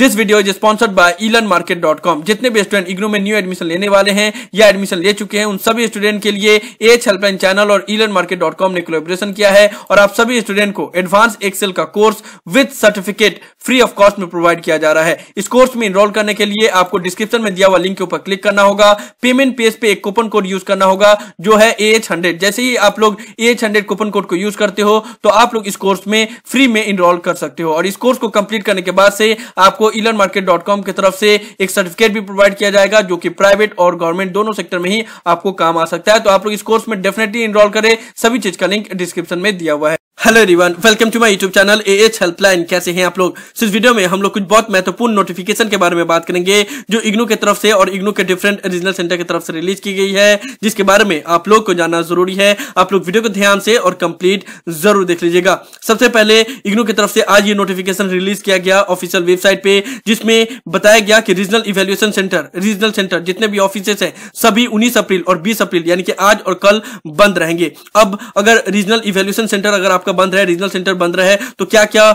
this video is sponsored by Elan market dot com जितने भी student IGNOU में new admission लेने वाले हैं या एडमिशन ले चुके हैं उन सभी स्टूडेंट के लिए एच हेल्पलाइन चैनल और इलन मार्केट डॉट कॉम ने कोलेबोरेशन किया है और आप सभी स्टूडेंट को एडवांस एक्सेल का course with certificate free of cost में प्रोवाइड किया जा रहा है इस कोर्स में इनरोल करने के लिए आपको डिस्क्रिप्शन में दिया हुआ लिंक के ऊपर क्लिक करना होगा पेमेंट पेज पे एक कूपन कोड यूज करना होगा जो है ए एच हंड्रेड जैसे ही आप लोग A H hundred coupon code को यूज करते हो तो आप लोग इस कोर्स में फ्री में इनरोल कर सकते हो और इस कोर्स को कंप्लीट करने के बाद से आपको आपको इलन मार्केट डॉट कॉम की तरफ से एक सर्टिफिकेट भी प्रोवाइड किया जाएगा जो कि प्राइवेट और गवर्नमेंट दोनों सेक्टर में ही आपको काम आ सकता है तो आप लोग इस कोर्स में डेफिनेटली इनरोल करें सभी चीज का लिंक डिस्क्रिप्शन में दिया हुआ है hello everyone welcome to my YouTube channel A H helpline कैसे हैं आप लोग so, इस वीडियो में हम लोग कुछ बहुत महत्वपूर्ण नोटिफिकेशन के बारे में बात करेंगे जो इग्नू की तरफ से और इग्नू के डिफरेंट रीजनल सेंटर की तरफ से रिलीज की गई है जिसके बारे में आप लोग को जानना जरूरी है आप लोग वीडियो को ध्यान से और कम्प्लीट जरूर देख लीजिएगा सबसे पहले इग्नू की तरफ से आज ये नोटिफिकेशन रिलीज किया गया ऑफिशियल वेबसाइट पे जिसमें बताया गया कि regional evaluation centre regional centre जितने भी ऑफिस है सभी उन्नीस अप्रैल और बीस अप्रैल यानी कि आज और कल बंद रहेंगे अब अगर रीजनल इवेल्युएशन सेंटर अगर आप आपका बंद रहे रीजनल सेंटर बंद रहे तो क्या क्या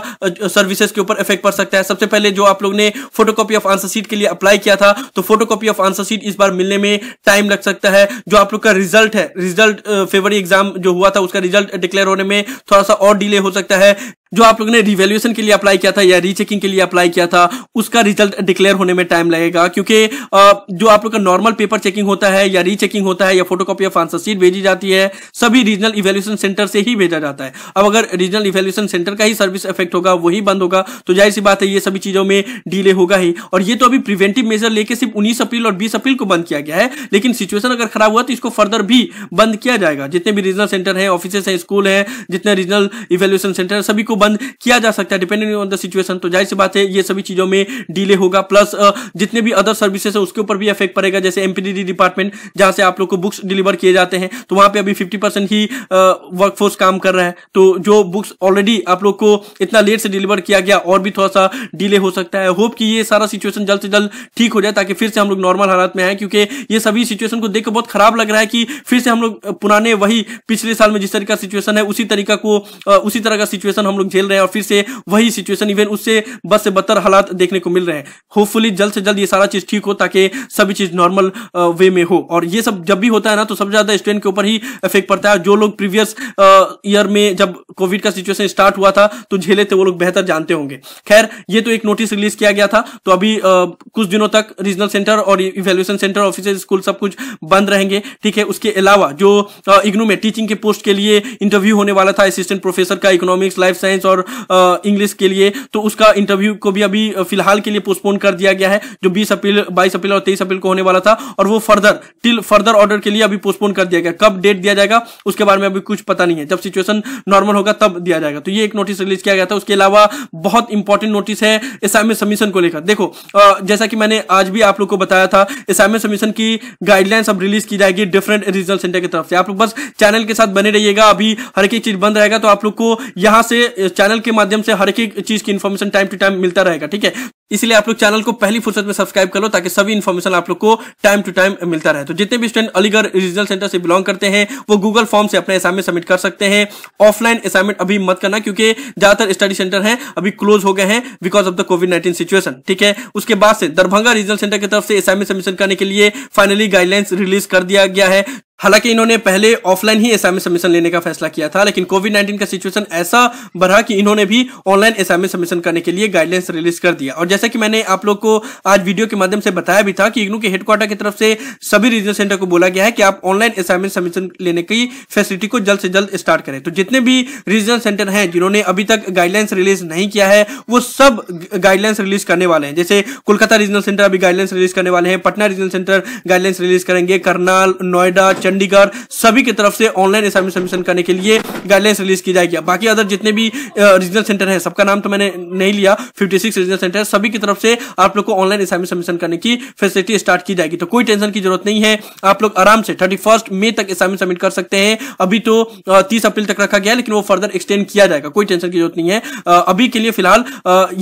सर्विसेज के ऊपर इफेक्ट पड़ सकता है सबसे पहले जो आप लोग ने फोटोकॉपी ऑफ आंसर सीट के लिए अप्लाई किया था तो फोटोकॉपी ऑफ आंसर सीट इस बार मिलने में टाइम लग सकता है जो आप लोग का रिजल्ट है रिजल्ट फेवरी एग्जाम जो हुआ था उसका रिजल्ट डिक्लेयर होने में थोड़ा सा और डिले हो सकता है जो आप लोगों ने रिवेल्यूशन के लिए अप्लाई किया था या रीचेकिंग के लिए अप्लाई किया था उसका रिजल्ट डिक्लेयर होने में टाइम लगेगा क्योंकि जो आप लोग का नॉर्मल पेपर चेकिंग होता है या रीचेकिंग होता है या photocopy of answer sheet भेजी जाती है सभी रीजनल इवेल्यूशन सेंटर से ही भेजा जाता है अब अगर रीजनल इवेल्यूशन सेंटर का ही सर्विस इफेक्ट होगा वही बंद होगा तो जाहिर सी बात है ये सभी चीजों में डिले होगा ही और ये तो अभी प्रिवेंटिव मेजर लेके सिर्फ उन्नीस अप्रैल और बीस अप्रैल को बंद किया गया है लेकिन सिचुएशन अगर खराब हुआ तो इसको फर्दर भी बंद किया जाएगा जितने भी रीजनल सेंटर है ऑफिस है स्कूल है जितने रीजनल इवेल्यूशन सेंटर है सभी को बंद किया जा सकता है डिपेंडिंग ऑन द सिचुएशन तो जाहिर सी बात है ये सभी चीजों में डिले होगा प्लस जितने भी अदर सर्विसेज है उसके ऊपर भी इफेक्ट पड़ेगा जैसे एमपीडीडी डिपार्टमेंट जहां से आप लोग को बुक्स डिलीवर किए जाते हैं तो वहां पर अभी फिफ्टी परसेंट ही वर्कफोर्स काम कर रहा है तो जो बुक्स ऑलरेडी आप लोग को इतना लेट से डिलीवर किया गया और भी थोड़ा सा डिले हो सकता है होप कि ये सारा सिचुएशन जल्द से जल्द ठीक हो जाए ताकि फिर से हम लोग नॉर्मल हालत में आए क्योंकि ये सभी सिचुएशन को देखकर बहुत खराब लग रहा है कि फिर से हम लोग पुराने वही पिछले साल में जिस तरह का सिचुएशन है उसी तरीका को उसी तरह का सिचुएशन हम लोग झेल रहे हैं और फिर से वही सिचुएशन इवन उससे बस से बदतर हालात देखने को मिल रहे हैं होपफुली जल्द से जल्द ये सारा चीज ठीक हो ताकि सभी चीज नॉर्मल वे में हो और ये सब जब भी होता है ना तो सबसे ज्यादा स्ट्रेन के ऊपर ही इफेक्ट पड़ता है जो लोग प्रीवियस ईयर में जब कोविड का सिचुएशन स्टार्ट हुआ था तो झेले थे वो लोग बेहतर जानते होंगे खैर ये तो एक नोटिस रिलीज किया गया था तो अभी कुछ दिनों तक रीजनल सेंटर और इवेल्युएशन सेंटर ऑफिस स्कूल सब कुछ बंद रहेंगे ठीक है उसके अलावा जो इग्नू में टीचिंग के पोस्ट के लिए इंटरव्यू होने वाला था असिस्टेंट प्रोफेसर का इकोनॉमिक्स लाइफ साइंस साइंस और इंग्लिश के लिए तो उसका इंटरव्यू को भी अभी फिलहाल के लिए पोस्टपोन कर दिया गया है जो बीस अप्रैल बाईस अप्रैल और तेईस अप्रैल को होने वाला था और वो फर्दर टिल फर्दर ऑर्डर के लिए अभी पोस्टपोन कर दिया गया कब डेट दिया जाएगा उसके बारे में अभी कुछ पता नहीं है जब सिचुएशन नॉर्मल होगा तब दिया जाएगा तो ये एक नोटिस रिलीज किया गया था उसके अलावा बहुत इंपॉर्टेंट नोटिस है असाइनमेंट सबमिशन को लेकर देखो जैसा कि मैंने आज भी आप लोग को बताया था असाइनमेंट सबमिशन की गाइडलाइंस अब रिलीज की जाएगी डिफरेंट रीजनल सेंटर की तरफ से आप लोग बस चैनल के साथ बने रहिएगा अभी हर एक चीज बंद रहेगा तो आप लोग को यहां से चैनल के माध्यम से हर एक चीज की इन्फॉर्मेशन टाइम टू टाइम मिलता रहेगा ठीक है इसलिए आप लोग चैनल को पहली फुर्सत में सब्सक्राइब कर लो ताकि सभी इन्फॉर्मेशन आप लोग को टाइम टू टाइम मिलता रहे तो जितने भी स्टूडेंट अलीगढ़ रीजनल सेंटर से बिलोंग करते हैं वो गूगल फॉर्म से अपने असाइनमेंट सबमिट कर सकते हैं ऑफलाइन असाइनमेंट अभी मत करना क्योंकि ज्यादातर स्टडी सेंटर है अभी क्लोज हो गए हैं because of the covid nineteen situation ठीक है उसके बाद से दरभंगा रीजनल सेंटर की तरफ से असाइनमेंट सबमिशन करने के लिए फाइनली गाइडलाइंस रिलीज कर दिया गया है हालांकि इन्होंने पहले ऑफलाइन ही असाइनमेंट सबमिशन लेने का फैसला किया था लेकिन कोविड नाइन्टीन का सिचुएशन ऐसा बढ़ा कि इन्होंने भी ऑनलाइन असाइनमेंट सबमिशन करने के लिए गाइडलाइंस रिलीज कर दिया और जैसे जैसा कि मैंने आप लोग को आज वीडियो के माध्यम से बताया भी था कि इग्नू के हेडक्वार्टर की तरफ से सभी रीजनल सेंटर को बोला गया है कि आप ऑनलाइन असाइनमेंट सबमिशन लेने की फैसिलिटी को जल्द से जल्द स्टार्ट करें तो जितने भी रीजनल सेंटर हैं जिन्होंने अभी तक गाइडलाइंस रिलीज नहीं किया है वो सब गाइडलाइंस रिलीज करने वाले हैं जैसे कोलकाता रीजनल सेंटर अभी गाइडलाइंस रिलीज करने वाले हैं Patna regional centre guidelines release करेंगे करनाल नोएडा चंडीगढ़ सभी की तरफ से ऑनलाइन असाइनमेंट सबमिशन करने के लिए गाइडलाइंस रिलीज की जाएगी बाकी अदर जितने भी रीजनल सेंटर है सबका नाम तो मैंने नहीं लिया फिफ्टी सिक्स रीजनल सेंटर सब सभी की तरफ से आप लोग को ऑनलाइन असाइनमेंट सबमिशन करने की फैसिलिटी स्टार्ट की जाएगी तो कोई टेंशन की जरूरत नहीं है आप लोग आराम से थर्टी मई तक असाइनमेंट सबमिट कर सकते हैं अभी तो तीस अप्रैल तक रखा गया लेकिन वो फर्दर एक्सटेंड किया जाएगा कोई टेंशन की जरूरत नहीं है अभी के लिए फिलहाल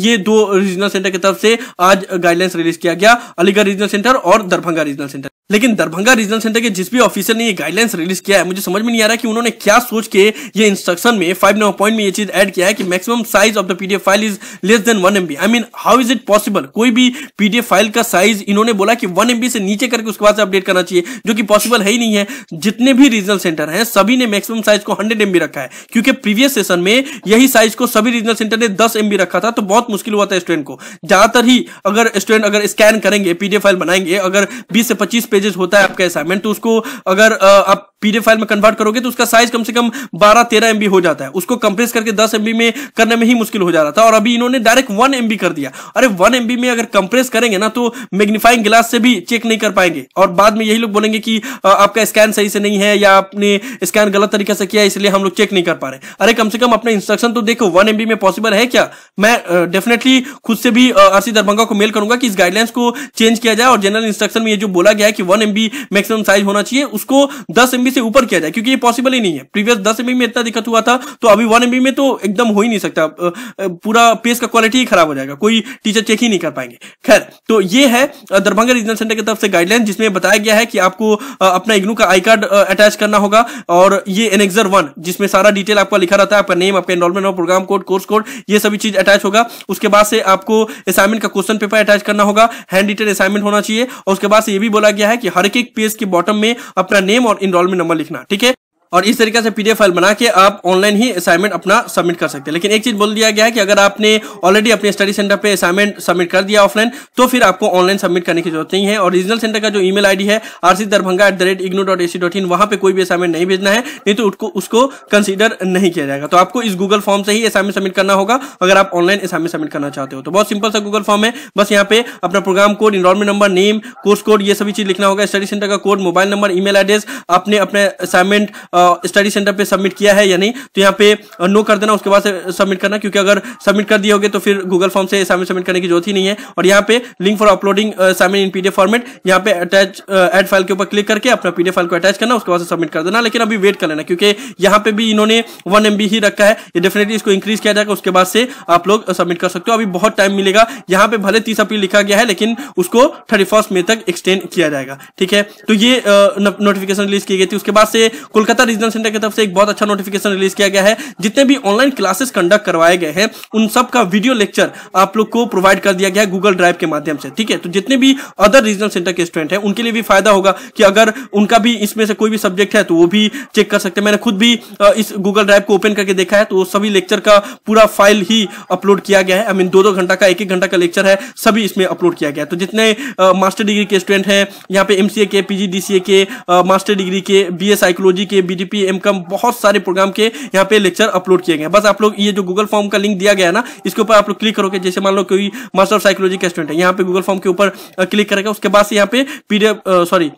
ये दो रीजनल सेंटर की तरफ से आज गाइडलाइंस रिलीज किया गया अलीगढ़ रीजनल सेंटर और दरभंगा रीजनल सेंटर लेकिन दरभंगा रीजनल सेंटर के जिस भी ऑफिसर ने ये गाइडलाइंस रिलीज किया है मुझे समझ में नहीं आ रहा कि उन्होंने क्या सोच के ये इंस्ट्रक्शन में फाइव नंबर पॉइंट में ये चीज ऐड किया है कि maximum size of the PDF file is less than one MB I mean how is it possible कोई भी पीडीएफ फाइल का साइज इन्होंने बोला कि वन एमबी से नीचे करके उसके बाद से अपडेट करना चाहिए जो कि पॉसिबल है ही नहीं है जितने भी रीजनल सेंटर है सभी ने मैक्सिमम साइज को हंड्रेड एमबी रखा है क्योंकि प्रीवियस सेशन में यही साइज को सभी रीजनल सेंटर ने दस एमबी रखा था तो बहुत मुश्किल हुआ था स्टूडेंट को ज्यादातर ही अगर स्टूडेंट अगर स्कैन करेंगे पीडीएफ फाइल बनाएंगे अगर बीस से पच्चीस पेजेस होता है आपका असाइनमेंट तो उसको अगर आप पीडीएफ फाइल में कन्वर्ट करोगे तो उसका साइज कम से कम 12 13 एमबी हो जाता है उसको कंप्रेस करके 10 एमबी में करने में ही मुश्किल हो जा रहा था और अभी इन्होंने डायरेक्ट 1 एमबी कर दिया अरे 1 एमबी में अगर कंप्रेस करेंगे ना तो मैग्नीफाइंग ग्लास से भी चेक नहीं कर पाएंगे और बाद में यही लोग बोलेंगे कि आपका स्कैन सही से नहीं है या आपने स्कैन गलत तरीके से किया इसलिए हम लोग चेक नहीं कर पा रहे अरे कम से कम अपने इंस्ट्रक्शन तो देखो वन एमबी में पॉसिबल है क्या मैं डेफिनेटली खुद से भी आरसी दरभंगा को मेल करूंगा कि इस गाइडलाइंस को चेंज किया जाए और जनरल इंस्ट्रक्शन में ये जो बोला गया है कि वन एमबी मैक्सिमम साइज होना चाहिए उसको दस एमबी एमबी से ऊपर किया जाए क्योंकि ये पॉसिबल ही नहीं है प्रीवियस दस एमबी में इतना दिक्कत हुआ था तो अभी वन एमबी में तो एकदम हो ही नहीं सकता पूरा पेज का क्वालिटी ही खराब हो जाएगा कोई टीचर चेक ही नहीं कर पाएंगे खैर तो ये है दरभंगा रीजनल सेंटर की तरफ से गाइडलाइन जिसमें बताया गया है कि आपको अपना इग्नू का आई कार्ड अटैच करना होगा और ये एनेक्सर वन जिसमें सारा डिटेल आपका लिखा रहता है आपका नेम आपका एनरोलमेंट और प्रोग्राम कोड कोर्स कोड ये सभी चीज अटैच होगा उसके बाद से आपको असाइनमेंट का क्वेश्चन पेपर अटैच करना होगा हैंड रिटेड असाइनमेंट होना चाहिए और उसके बाद से ये भी बोला गया है कि हर एक पेज के बॉटम में अपना नेम और इनरोलमेंट नंबर लिखना ठीक है और इस तरीके से पीडीएफ फाइल बना के आप ऑनलाइन ही असाइनमेंट अपना सबमिट कर सकते हैं लेकिन एक चीज बोल दिया गया है कि अगर आपने ऑलरेडी अपने स्टडी सेंटर पे असाइनमेंट सबमिट कर दिया ऑफलाइन तो फिर आपको ऑनलाइन सबमिट करने की जरूरत नहीं है और रीजनल सेंटर का जो ईमेल आईडी है RC Darbhanga at the rate IGNOU dot A C dot in वहां पर कोई भी असाइनमेंट नहीं भेजना है नहीं तो उसको उसको कंसिडर नहीं किया जाएगा तो आपको इस गूगल फॉर्म से ही असाइनमेंट सबमिट करना होगा अगर आप ऑनलाइन असाइनमेंट सबमिट करना चाहते हो तो बहुत सिंपल सा गूगल फॉर्म है बस यहाँ पे अपना programme code enrolment number name course code ये सभी चीज लिखना होगा स्टडी सेंटर का code mobile number email address अपने अपने असाइनमेंट स्टडी सेंटर पे सबमिट किया है या नहीं तो यहाँ पे नो कर देना उसके बाद सबमिट करना क्योंकि अगर सबमिट कर दिए होगे तो फिर गूगल फॉर्म से असाइनमेंट सबमिट करने की जरूरत ही नहीं है और यहाँ पे link for uploading assignment in PDF format यहाँ पे अटैच एड फाइल के ऊपर क्लिक करके अपना पीडीएफ फाइल को अटैच करना उसके बाद सबमिट कर देना लेकिन अभी वेट कर लेना क्योंकि यहाँ पे भी इन्होंने वन एम ही रखा है ये डेफिनेटली इसको इंक्रीज किया जाएगा उसके बाद से आप लोग सबमिट कर सकते हो अभी बहुत टाइम मिलेगा यहाँ पे भले तीस अपील लिखा गया है लेकिन उसको थर्टी मई तक एक्सटेंड किया जाएगा ठीक है तो ये नोटिफिकेशन रिलीज की गई थी उसके बाद से कोलकाता रीजनल सेंटर की तरफ से एक बहुत अच्छा नोटिफिकेशन रिलीज किया गया है जितने भी ऑनलाइन क्लासेस कंडक्ट करवाए गए हैं उन सब का वीडियो लेक्चर आप लोग को प्रोवाइड कर दिया गया है गूगल ड्राइव के माध्यम से ठीक है तो जितने भी अदर रीजनल सेंटर के स्टूडेंट हैं उनके लिए भी फायदा होगा कि अगर उनका भी इसमें से कोई भी सब्जेक्ट है तो वो भी चेक कर सकते हैं मैंने खुद भी इस गूगल ड्राइव को ओपन करके देखा है तो सभी लेक्चर का पूरा फाइल ही अपलोड किया गया है आई मीन दो दो घंटा का एक एक घंटा का लेक्चर है सभी इसमें अपलोड किया गया है तो जितने मास्टर डिग्री के स्टूडेंट हैं यहाँ पे एमसीए के पीजी डीसीए के मास्टर डिग्री के बीए साइकोलॉजी के बी जीपी एम कम बहुत सारे प्रोग्राम के यहाँ पे लेक्चर अपलोड किए गए बस आप लोग ये जो गूगल फॉर्म का लिंक दिया गया ना इसके ऊपर आप लोग क्लिक करोगे जैसे मान लो कोई मास्टर ऑफ साइकोलॉजी का स्टूडेंट है यहाँ पे गूगल फॉर्म के ऊपर क्लिक करेगा उसके बाद से यहाँ पे पीडीएफ सॉरी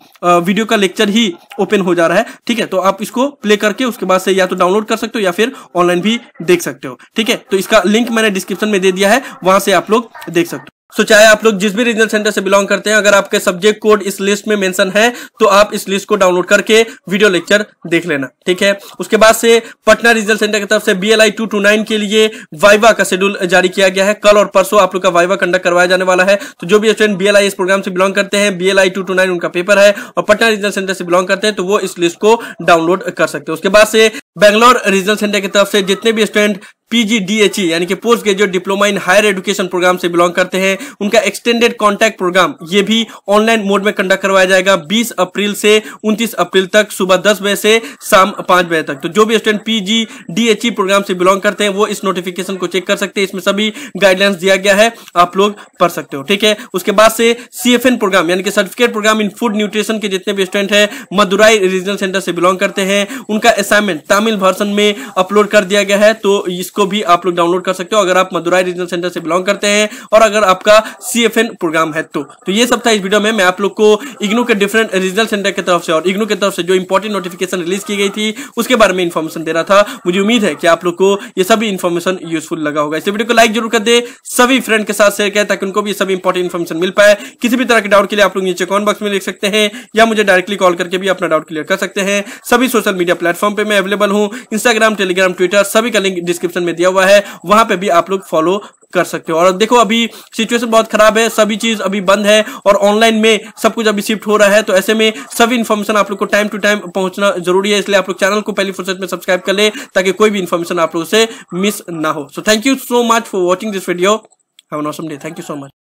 वीडियो का लेक्चर ही ओपन हो जा रहा है ठीक है तो आप इसको प्ले करके उसके बाद से या तो डाउनलोड कर सकते हो या फिर ऑनलाइन भी देख सकते हो ठीक है तो इसका लिंक मैंने डिस्क्रिप्शन में दे दिया है वहां से आप लोग देख सकते हो सो चाहे आप लोग जिस भी रीजनल सेंटर से बिलोंग करते हैं अगर आपके सब्जेक्ट कोड इस लिस्ट में मेंशन है तो आप इस लिस्ट को डाउनलोड करके वीडियो लेक्चर देख लेना ठीक है उसके बाद से पटना रीजनल सेंटर की तरफ से B L I two two nine के लिए वाइवा का शेड्यूल जारी किया गया है कल और परसों आप लोग का वाइवा कंडक्ट करवाया जाने वाला है तो जो भी स्टूडेंट बी एल आई इस प्रोग्राम से बिलोंग करते हैं B L I two two nine उनका पेपर है और पटना रीजनल सेंटर से बिलोंग करते हैं तो वो इस लिस्ट को डाउनलोड कर सकते हैं उसके बाद से बैंगलोर रीजनल सेंटर की तरफ से जितने भी स्टूडेंट पीजीडीएचई e, यानी कि post graduate diploma in higher education programme से बिलोंग करते हैं उनका एक्सटेंडेड कॉन्टैक्ट प्रोग्राम ये भी ऑनलाइन मोड में कंडक्ट करवाया जाएगा 20 अप्रैल से 29 अप्रैल तक सुबह दस बजे से शाम पांच बजे तक तो जो भी स्टूडेंट पीजीडीएचई e प्रोग्राम से बिलोंग करते हैं वो इस नोटिफिकेशन को चेक कर सकते हैं इसमें सभी गाइडलाइंस दिया गया है आप लोग पढ़ सकते हो ठीक है उसके बाद से सी प्रोग्राम यानी कि certificate programme in food nutrition के जितने भी स्टूडेंट है मदुराई रीजनल सेंटर से बिलोंग करते हैं उनका असाइनमेंट तमिल वर्सन में अपलोड कर दिया गया है तो इसको इसको भी आप लोग डाउनलोड कर सकते हो अगर आप मदुराई रीजनल सेंटर से बिलोंग करते हैं और अगर आपका सी प्रोग्राम है तो, तो ये सब था इस वीडियो में मैं आप लोग को इग्नू के डिफरेंट रीजनल सेंटर की तरफ से और इग्नू की तरफ से जो इंपॉर्टेंट नोटिफिकेशन रिलीज की गई थी उसके बारे में इन्फॉर्मेशन दे रहा था मुझे उम्मीद है कि आप लोग को ये सभी इन्फॉर्मेशन यूजफुल लगा होगा इस वीडियो को लाइक जरूर कर दे सभी फ्रेंड के साथ शेयर करें ताकि उनको भी सभी इंपॉर्टेंट इन्फॉर्मेशन मिल पाए किसी भी तरह के डाउट के लिए आप लोग नीचे कमेंट बॉक्स में लिख सकते हैं या मुझे डायरेक्टली कॉल करके भी अपना डाउट क्लियर कर सकते हैं सभी सोशल मीडिया प्लेटफॉर्म पर मैं अवेलेबल हूँ इंस्टाग्राम टेलीग्राम ट्विटर सभी का लिंक डिस्क्रिप्शन में में दिया हुआ है वहां पे भी आप लोग फॉलो कर सकते हो और देखो अभी सिचुएशन बहुत खराब है सभी चीज अभी बंद है और ऑनलाइन में सब कुछ अभी शिफ्ट हो रहा है तो ऐसे में सभी इन्फॉर्मेशन आप लोग को टाइम टू टाइम पहुंचना जरूरी है इसलिए आप लोग चैनल को पहली फुर्सत में सब्सक्राइब कर ले ताकि कोई भी इन्फॉर्मेशन आप लोग से मिस ना हो so thank you so much for watching this video have an awesome day thank you so much